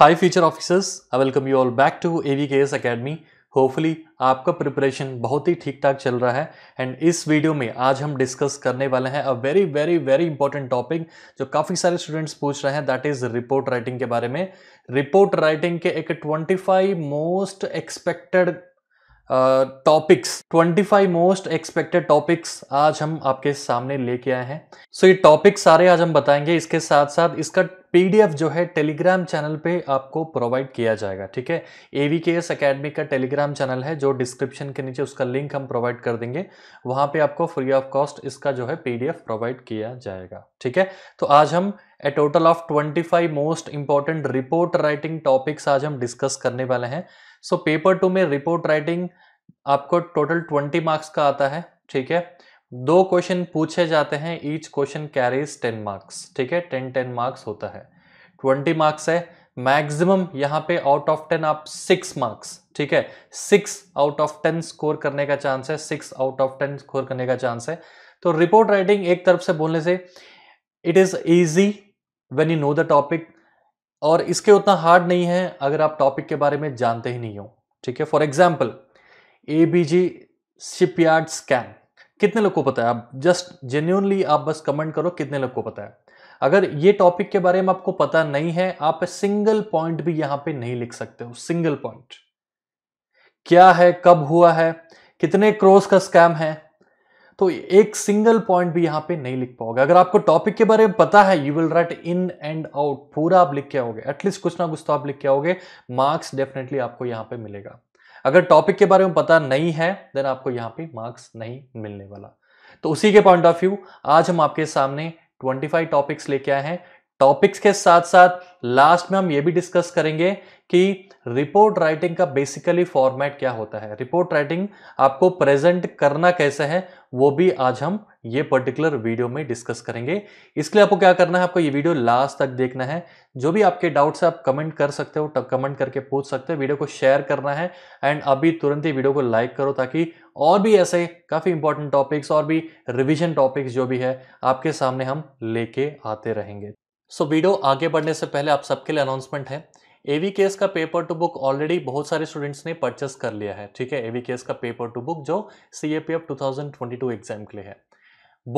high future I welcome you all back to A V K S academy hopefully आपका preparation बहुत ही ठीक ठाक चल रहा है एंड इस वीडियो में आज हम डिस्कस करने वाले हैं a very very very important topic जो काफ़ी सारे स्टूडेंट्स पूछ रहे हैं दैट इज़ रिपोर्ट राइटिंग के बारे में रिपोर्ट राइटिंग के एक 25 most expected topics twenty five most expected topics आज हम आपके सामने लेके आए हैं सो so, ये टॉपिक सारे आज हम बताएंगे इसके साथ साथ इसका पीडीएफ जो है टेलीग्राम चैनल पे आपको प्रोवाइड किया जाएगा ठीक है A V K S academy का टेलीग्राम चैनल है जो डिस्क्रिप्शन के नीचे उसका लिंक हम प्रोवाइड कर देंगे वहाँ पे आपको फ्री ऑफ कॉस्ट इसका जो है पीडीएफ प्रोवाइड किया जाएगा ठीक है तो आज हम a total of twenty five most important report writing topics आज हम डिस्कस करने वाले हैं सो पेपर टू में रिपोर्ट राइटिंग आपको टोटल ट्वेंटी मार्क्स का आता है ठीक है दो क्वेश्चन पूछे जाते हैं each question carries ten marks ठीक है टेन टेन मार्क्स होता है ट्वेंटी मार्क्स है मैक्सिमम यहाँ पे आउट ऑफ टेन आप सिक्स मार्क्स ठीक है six out of ten score करने का चांस है six out of ten score करने का चांस है तो रिपोर्ट राइटिंग एक तरफ से बोलने से it is easy when you know the topic और इसके उतना हार्ड नहीं है अगर आप टॉपिक के बारे में जानते ही नहीं हो ठीक है for example A B G shipyard scam कितने लोग को पता है आप जस्ट जेन्यूनली आप बस कमेंट करो कितने लोग को पता है अगर ये टॉपिक के बारे में आपको पता नहीं है आप सिंगल पॉइंट भी यहां पे नहीं लिख सकते हो सिंगल पॉइंट क्या है कब हुआ है कितने क्रोस का स्कैम है तो एक सिंगल पॉइंट भी यहां पे नहीं लिख पाओगे अगर आपको टॉपिक के बारे में पता है you will write in and out पूरा आप लिख के आओगे एटलीस्ट कुछ ना कुछ तो आप लिख के आओगे मार्क्स डेफिनेटली आपको यहां पे मिलेगा अगर टॉपिक के बारे में पता नहीं है देन आपको यहां पे मार्क्स नहीं मिलने वाला तो उसी के पॉइंट ऑफ व्यू आज हम आपके सामने 25 टॉपिक्स लेके आए हैं टॉपिक्स के साथ साथ लास्ट में हम ये भी डिस्कस करेंगे कि रिपोर्ट राइटिंग का बेसिकली फॉर्मेट क्या होता है रिपोर्ट राइटिंग आपको प्रेजेंट करना कैसे है वो भी आज हम ये पर्टिकुलर वीडियो में डिस्कस करेंगे इसके लिए आपको क्या करना है आपको ये वीडियो लास्ट तक देखना है जो भी आपके डाउट्स है आप कमेंट कर सकते हो कमेंट करके पूछ सकते हो वीडियो को शेयर करना है एंड अभी तुरंत ही वीडियो को लाइक करो ताकि और भी ऐसे काफ़ी इंपॉर्टेंट टॉपिक्स और भी रिविजन टॉपिक्स जो भी है आपके सामने हम लेके आते रहेंगे सो so, वीडियो आगे बढ़ने से पहले आप सबके लिए अनाउंसमेंट है एवी केस का पेपर टू बुक ऑलरेडी बहुत सारे स्टूडेंट्स ने परचेस कर लिया है ठीक है एवी केस का पेपर टू बुक जो C A P F two thousand twenty two exam के लिए है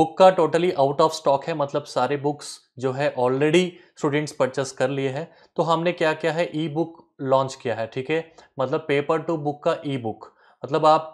बुक का टोटली आउट ऑफ स्टॉक है मतलब सारे बुक्स जो है ऑलरेडी स्टूडेंट्स परचेस कर लिए हैं तो हमने क्या क्या है ई बुक लॉन्च किया है ठीक है मतलब पेपर टू बुक का ई बुक मतलब आप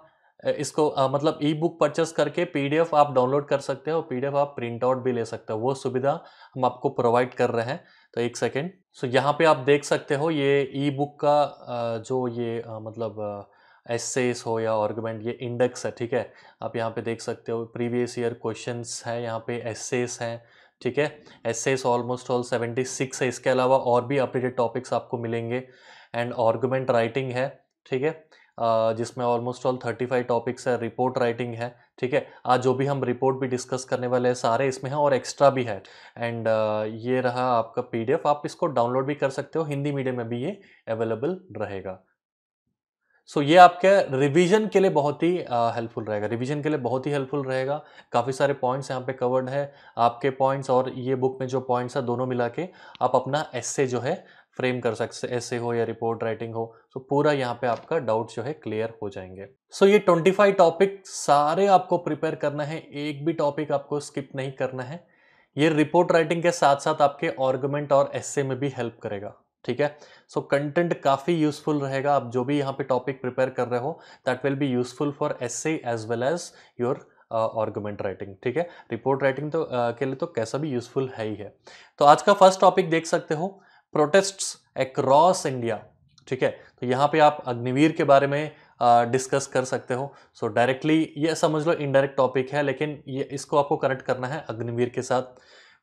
इसको आ, मतलब ई बुक परचेस करके पीडीएफ आप डाउनलोड कर सकते हो पीडीएफ आप प्रिंट आउट भी ले सकते हो वो सुविधा हम आपको प्रोवाइड कर रहे हैं तो एक सेकेंड सो so, यहाँ पे आप देख सकते हो ये ई बुक का जो ये आ, मतलब एसेस हो या ऑर्गूमेंट ये इंडेक्स है ठीक है आप यहाँ पे देख सकते हो प्रीवियस ईयर क्वेश्चंस है यहाँ पे एसेस हैं ठीक है essays almost all seventy six है इसके अलावा और भी अपडेटेड टॉपिक्स आपको मिलेंगे एंड आर्गूमेंट राइटिंग है ठीक है जिसमें ऑलमोस्ट ऑल 35 टॉपिक्स है रिपोर्ट राइटिंग है ठीक है आज जो भी हम रिपोर्ट भी डिस्कस करने वाले हैं सारे इसमें हैं और एक्स्ट्रा भी है एंड ये रहा आपका पीडीएफ आप इसको डाउनलोड भी कर सकते हो हिंदी मीडियम में भी ये अवेलेबल रहेगा सो so, ये आपके रिवीजन के लिए बहुत ही हेल्पफुल रहेगा रिवीजन के लिए बहुत ही हेल्पफुल रहेगा काफ़ी सारे पॉइंट्स यहाँ पे कवर्ड है आपके पॉइंट्स और ये बुक में जो पॉइंट्स है दोनों मिला के आप अपना एस जो है फ्रेम कर सकते ऐसे हो या रिपोर्ट राइटिंग हो सो तो पूरा यहाँ पे आपका डाउट जो है क्लियर हो जाएंगे सो so, ये 25 टॉपिक सारे आपको प्रिपेयर करना है एक भी टॉपिक आपको स्किप नहीं करना है ये रिपोर्ट राइटिंग के साथ साथ आपके आर्गूमेंट और एस्से में भी हेल्प करेगा ठीक है सो कंटेंट काफ़ी यूजफुल रहेगा आप जो भी यहाँ पे टॉपिक प्रिपेयर कर रहे हो that will be useful for us as well as your argument writing ठीक है रिपोर्ट राइटिंग तो uh, के लिए तो कैसा भी यूजफुल है ही है तो आज का फर्स्ट टॉपिक देख सकते हो प्रोटेस्ट्स एक्रॉस इंडिया ठीक है तो यहाँ पे आप अग्निवीर के बारे में डिस्कस कर सकते हो सो so, डायरेक्टली ये समझ लो इनडायरेक्ट टॉपिक है लेकिन ये इसको आपको कनेक्ट करना है अग्निवीर के साथ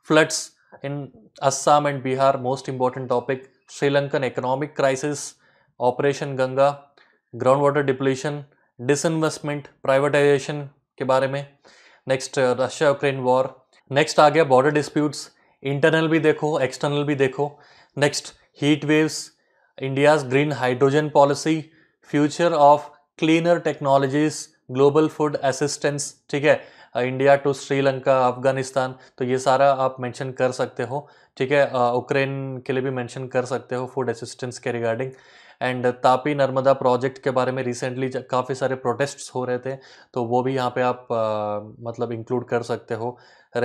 floods in Assam and Bihar most important topic Sri Lankan economic crisis operation Ganga ground water depletion disinvestment privatisation के बारे में next Russia Ukraine war next आ गया बॉर्डर डिस्प्यूट्स इंटरनल भी देखो एक्सटर्नल भी देखो next heat waves India's green hydrogen policy future of cleaner technologies global food assistance ठीक है इंडिया टू श्रीलंका अफगानिस्तान तो ये सारा आप मेंशन कर सकते हो ठीक है यूक्रेन uh, के लिए भी मेंशन कर सकते हो फूड असिस्टेंस के regarding and Tapi Narmada project के बारे में रिसेंटली काफ़ी सारे प्रोटेस्ट्स हो रहे थे तो वो भी यहाँ पे आप आ, uh, मतलब इंक्लूड कर सकते हो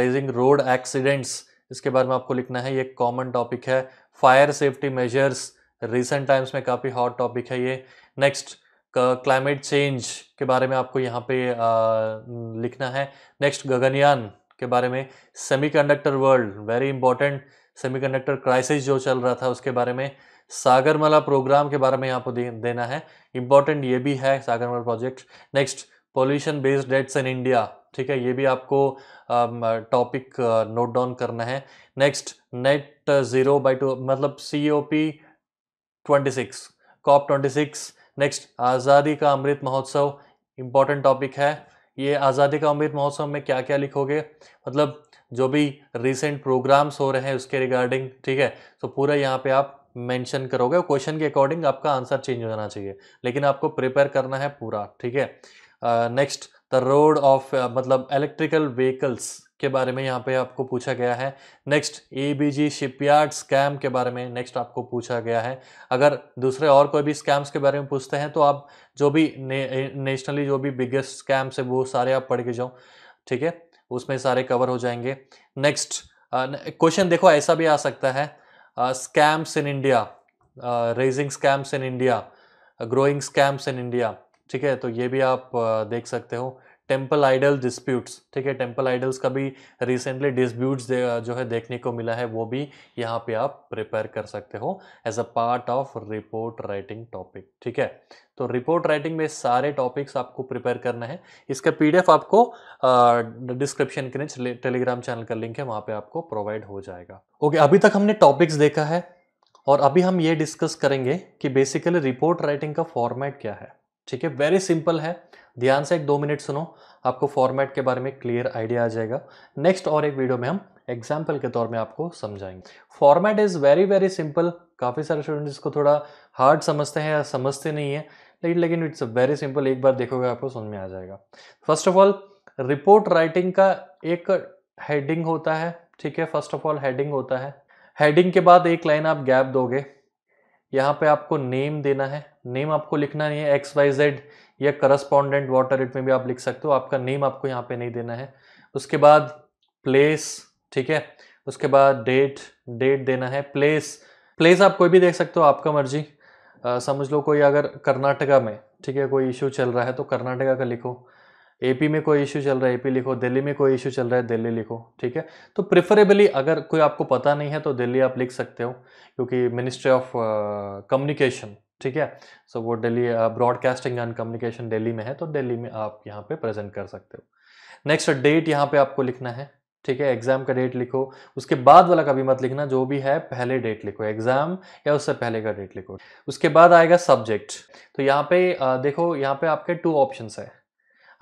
रेजिंग रोड एक्सीडेंट्स इसके बारे में आपको लिखना है ये कॉमन टॉपिक है fire safety measures recent times में काफ़ी हॉट टॉपिक है ये नेक्स्ट क्लाइमेट चेंज के बारे में आपको यहाँ पे आ, लिखना है नेक्स्ट गगनयान के बारे में semiconductor world very important semiconductor crisis जो चल रहा था उसके बारे में सागरमाला प्रोग्राम के बारे में यहाँ पर दे, देना है इंपॉर्टेंट ये भी है Sagarmala project next pollution based deaths in India ठीक है ये भी आपको टॉपिक नोट डाउन करना है next net zero by two मतलब C O P twenty six COP twenty six next Azadi ka अमृत महोत्सव इम्पॉर्टेंट टॉपिक है ये आज़ादी का अमृत महोत्सव में क्या क्या लिखोगे मतलब जो भी रिसेंट प्रोग्राम्स हो रहे हैं उसके रिगार्डिंग ठीक है तो पूरा यहाँ पे आप मेंशन करोगे क्वेश्चन के अकॉर्डिंग आपका आंसर चेंज हो जाना चाहिए लेकिन आपको प्रिपेयर करना है पूरा ठीक है नेक्स्ट द रोड ऑफ मतलब इलेक्ट्रिकल व्हीकल्स के बारे में यहाँ पे आपको पूछा गया है next A B G shipyard scam के बारे में नेक्स्ट आपको पूछा गया है अगर दूसरे और कोई भी स्कैम्स के बारे में पूछते हैं तो आप जो भी ने, नेशनली जो भी बिगेस्ट स्कैम्स है वो सारे आप पढ़ के जाओ ठीक है उसमें सारे कवर हो जाएंगे नेक्स्ट क्वेश्चन देखो ऐसा भी आ सकता है scams in India raising scams in India growing scams in India ठीक है तो ये भी आप देख सकते हो टेम्पल आइडल डिस्प्यूट्स ठीक है टेम्पल आइडल्स का भी रिसेंटली डिस्प्यूट्स जो है देखने को मिला है वो भी यहाँ पे आप प्रिपेयर कर सकते हो as a part of report writing topic ठीक है तो रिपोर्ट राइटिंग में सारे टॉपिक्स आपको प्रिपेयर करना है इसका पीडीएफ आपको डिस्क्रिप्शन के नीचे टेलीग्राम चैनल का लिंक है वहाँ पे आपको प्रोवाइड हो जाएगा ओके okay, अभी तक हमने टॉपिक्स देखा है और अभी हम ये डिस्कस करेंगे कि बेसिकली रिपोर्ट राइटिंग का फॉर्मेट क्या है ठीक है वेरी सिंपल है ध्यान से एक दो मिनट सुनो आपको फॉर्मेट के बारे में क्लियर आइडिया आ जाएगा नेक्स्ट और एक वीडियो में हम एग्जाम्पल के तौर में आपको समझाएंगे format is very very simple काफ़ी सारे स्टूडेंट इसको थोड़ा हार्ड समझते हैं या समझते नहीं है लेकिन लेकिन इट्स वेरी सिंपल एक बार देखोगे आपको समझ में आ जाएगा first of all report writing का एक हेडिंग होता है ठीक है फर्स्ट ऑफ ऑल हेडिंग होता है हेडिंग के बाद एक लाइन आप गैप दोगे यहाँ पे आपको नेम देना है नेम आपको लिखना नहीं है एक्स वाई जेड या करस्पॉन्डेंट वाटर इट में भी आप लिख सकते हो आपका नेम आपको यहाँ पे नहीं देना है उसके बाद प्लेस ठीक है उसके बाद डेट डेट देना है प्लेस प्लेस आप कोई भी देख सकते हो आपका मर्जी आ, समझ लो कोई अगर कर्नाटका में ठीक है कोई इशू चल रहा है तो कर्नाटका का लिखो एपी में कोई इशू चल रहा है एपी लिखो दिल्ली में कोई इशू चल रहा है दिल्ली लिखो ठीक है तो प्रिफरेबली अगर कोई आपको पता नहीं है तो दिल्ली आप लिख सकते हो क्योंकि मिनिस्ट्री ऑफ कम्युनिकेशन ठीक है सो so, वो Delhi broadcasting and communication Delhi में है तो दिल्ली में आप यहाँ पे प्रेजेंट कर सकते हो नेक्स्ट डेट यहाँ पे आपको लिखना है ठीक है एग्जाम का डेट लिखो उसके बाद वाला कभी मत लिखना जो भी है पहले डेट लिखो एग्जाम या उससे पहले का डेट लिखो उसके बाद आएगा सब्जेक्ट तो यहाँ पे देखो यहाँ पे आपके टू ऑप्शन है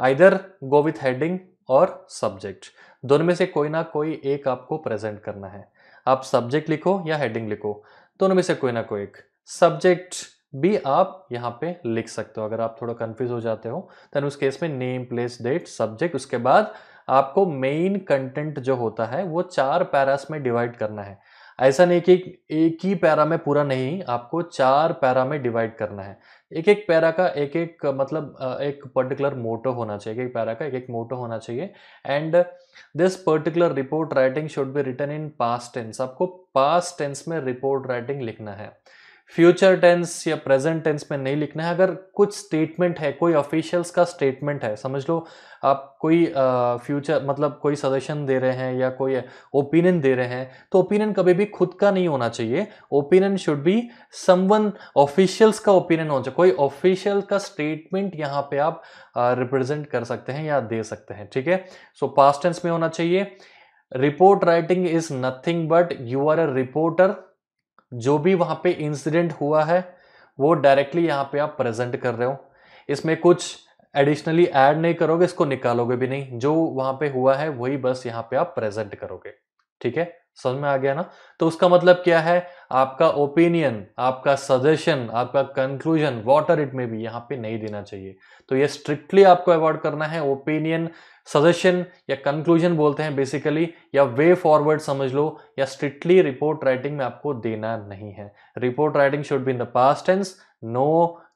आइदर गो विथ हेडिंग और सब्जेक्ट दोनों में से कोई ना कोई एक आपको प्रेजेंट करना है आप सब्जेक्ट लिखो या हेडिंग लिखो दोनों में से कोई ना कोई एक सब्जेक्ट भी आप यहाँ पे लिख सकते हो अगर आप थोड़ा कंफ्यूज हो जाते हो देन उस केस में नेम प्लेस डेट सब्जेक्ट उसके बाद आपको मेन कंटेंट जो होता है वो चार पैरास में डिवाइड करना है ऐसा नहीं कि एक ही पैरा में पूरा नहीं आपको चार पैरा में डिवाइड करना है एक एक पैरा का मतलब, एक एक मतलब एक पर्टिकुलर मोटो होना चाहिए एक एक पैरा का एक एक मोटो होना चाहिए and this particular report writing should be written in past tense आपको पास्ट टेंस में रिपोर्ट राइटिंग लिखना है फ्यूचर टेंस या प्रेजेंट टेंस में नहीं लिखना है अगर कुछ स्टेटमेंट है कोई ऑफिशियल्स का स्टेटमेंट है समझ लो आप कोई फ्यूचर मतलब कोई सजेशन दे रहे हैं या कोई ओपिनियन दे रहे हैं तो ओपिनियन कभी भी खुद का नहीं होना चाहिए opinion should be someone officials का ओपिनियन होना चाहिए कोई ऑफिशियल का स्टेटमेंट यहाँ पे आप रिप्रेजेंट कर सकते हैं या दे सकते हैं ठीक है सो पास्ट टेंस में होना चाहिए report writing is nothing but you are a reporter जो भी वहाँ पे इंसिडेंट हुआ है वो डायरेक्टली यहाँ पे आप प्रेजेंट कर रहे हो इसमें कुछ एडिशनली ऐड नहीं करोगे इसको निकालोगे भी नहीं जो वहाँ पे हुआ है वही बस यहाँ पे आप प्रेजेंट करोगे ठीक है समझ में आ गया ना तो उसका मतलब क्या है आपका ओपिनियन आपका सजेशन आपका कंक्लूजन वॉटर इट मे भी यहाँ पे नहीं देना चाहिए तो ये स्ट्रिक्टली आपको अवॉइड करना है ओपिनियन सजेशन या कंक्लूजन बोलते हैं बेसिकली या वे फॉरवर्ड समझ लो या स्ट्रिक्टली रिपोर्ट राइटिंग में आपको देना नहीं है report writing should be in the past tense no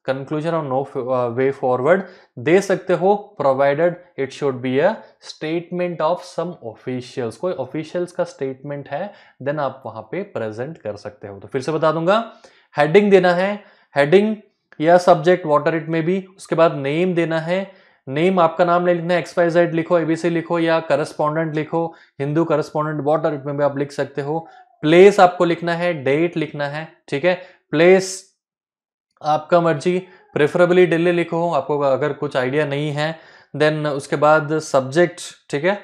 conclusion और नो वे फॉरवर्ड दे सकते हो provided it should be a statement of some officials कोई ऑफिशियल्स का स्टेटमेंट है देन आप वहां पे प्रेजेंट कर सकते हो तो फिर से बता दूंगा हेडिंग देना है हेडिंग या सब्जेक्ट वॉटर इट में भी उसके बाद नेम देना है नेम आपका नाम नहीं लिखना है लिखो एबीसी लिखो या करस्पॉन्डेंट लिखो हिंदू करस्पॉन्डेंट वॉटर इट में भी आप लिख सकते हो प्लेस आपको लिखना है डेट लिखना है ठीक है प्लेस आपका मर्जी प्रेफरेबली डेली लिखो आपको अगर कुछ आइडिया नहीं है देन उसके बाद सब्जेक्ट ठीक है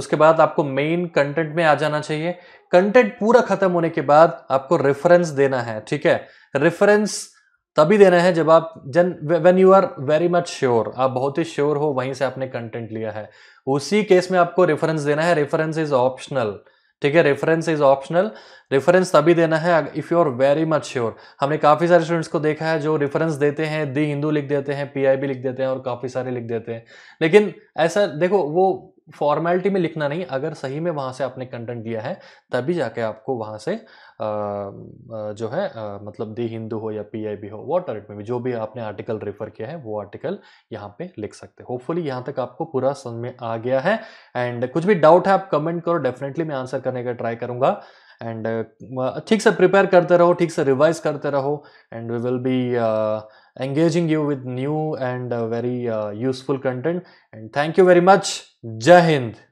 उसके बाद आपको मेन कंटेंट में आ जाना चाहिए कंटेंट पूरा खत्म होने के बाद आपको रेफरेंस देना है ठीक है रेफरेंस तभी देना है जब आप जन when you are very much sure आप बहुत ही श्योर हो वहीं से आपने कंटेंट लिया है उसी केस में आपको रेफरेंस देना है रेफरेंस इज ऑप्शनल ठीक है रेफरेंस इज ऑप्शनल रेफरेंस तभी देना है if you are very much sure हमने काफ़ी सारे स्टूडेंट्स को देखा है जो रेफरेंस देते हैं दी हिंदू लिख देते हैं पीआईबी लिख देते हैं और काफ़ी सारे लिख देते हैं लेकिन ऐसा देखो वो फॉर्मेलिटी में लिखना नहीं अगर सही में वहाँ से आपने कंटेंट दिया है तभी जाके आपको वहाँ से जो है मतलब दी हिंदू हो या पीआईबी हो वॉट आर इट में भी जो भी आपने आर्टिकल रेफर किया है वो आर्टिकल यहाँ पे लिख सकते हैं होपफुली यहाँ तक आपको पूरा समझ में आ गया है एंड कुछ भी डाउट है आप कमेंट करो डेफिनेटली मैं आंसर करने का ट्राई करूँगा एंड ठीक से प्रिपेयर करते रहो ठीक से रिवाइज करते रहो and we will be engaging you with new and very useful content and thank you very much जय हिंद